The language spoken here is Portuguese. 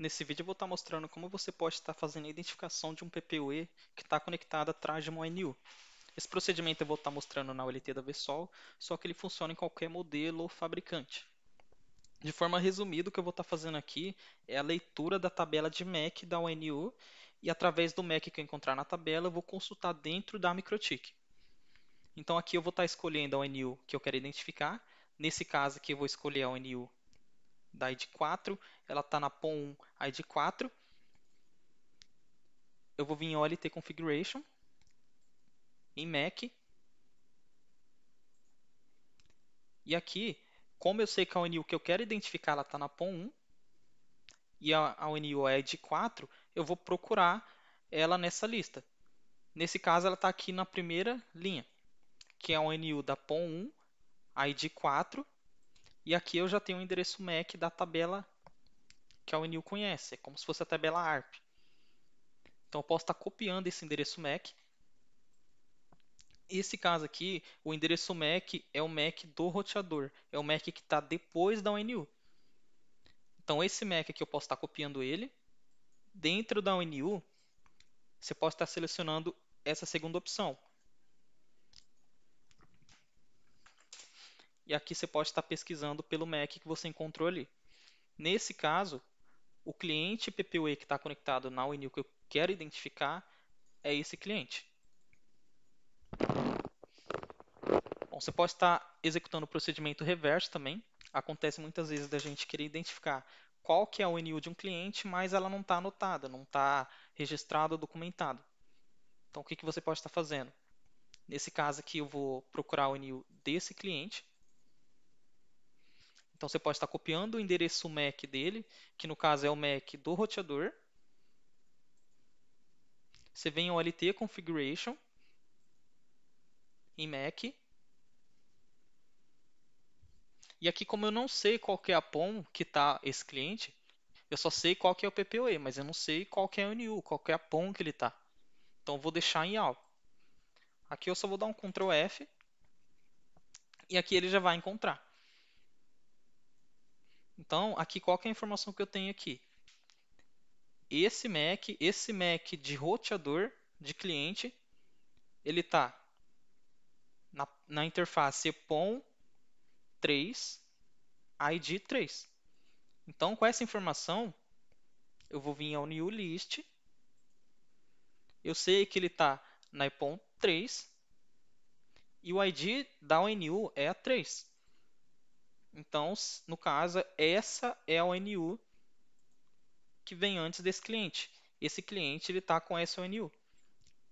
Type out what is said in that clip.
Nesse vídeo eu vou estar tá mostrando como você pode estar tá fazendo a identificação de um PPUE que está conectado atrás de uma ONU. Esse procedimento eu vou estar tá mostrando na OLT da Versol, só que ele funciona em qualquer modelo ou fabricante. De forma resumida, o que eu vou estar fazendo aqui é a leitura da tabela de MAC da ONU e através do MAC que eu encontrar na tabela, eu vou consultar dentro da MikroTik. Então aqui eu vou estar escolhendo a ONU que eu quero identificar. Nesse caso aqui eu vou escolher a ONU da id 4, ela está na POM id 4. Eu vou vir em OLT Configuration, em Mac. E aqui, como eu sei que a ONU que eu quero identificar está na POM 1, e a, ONU é id 4, eu vou procurar ela nessa lista. Nesse caso, ela está aqui na primeira linha, que é a ONU da POM 1, ID 4 e aqui eu já tenho o endereço MAC da tabela que a Unil conhece, é como se fosse a tabela ARP. Então eu posso estar copiando esse endereço MAC. Esse caso aqui, o endereço MAC é o MAC do roteador, é o MAC que está depois da UNU. Então esse MAC aqui eu posso estar copiando ele. Dentro da UNU, você pode estar selecionando essa segunda opção, e aqui você pode estar pesquisando pelo MAC que você encontrou ali. Nesse caso, o cliente PPUE que está conectado na UNIL que eu quero identificar é esse cliente. Bom, você pode estar executando o procedimento reverso também. Acontece muitas vezes da gente querer identificar qual que é a UNIL de um cliente, mas ela não está anotada, não está registrada ou documentada. Então, o que, que você pode estar fazendo? Nesse caso aqui, eu vou procurar a UNIL desse cliente então você pode estar copiando o endereço MAC dele, que no caso é o MAC do roteador. Você vem em LT Configuration, em MAC. E aqui, como eu não sei qual é a POM que está esse cliente, eu só sei qual que é o PPOE, mas eu não sei qual que é a NU, qual que é a POM que ele está. Então eu vou deixar em AL. Aqui eu só vou dar um Ctrl F. E aqui ele já vai encontrar. Então, aqui qual é a informação que eu tenho aqui? Esse MAC, esse MAC de roteador de cliente, ele está na, na interface EPOM 3 ID 3. Então, com essa informação, eu vou vir ao new list. Eu sei que ele está na IPOM 3 e o ID da ONU é a 3. Então, no caso, essa é a ONU que vem antes desse cliente. Esse cliente ele está com essa ONU.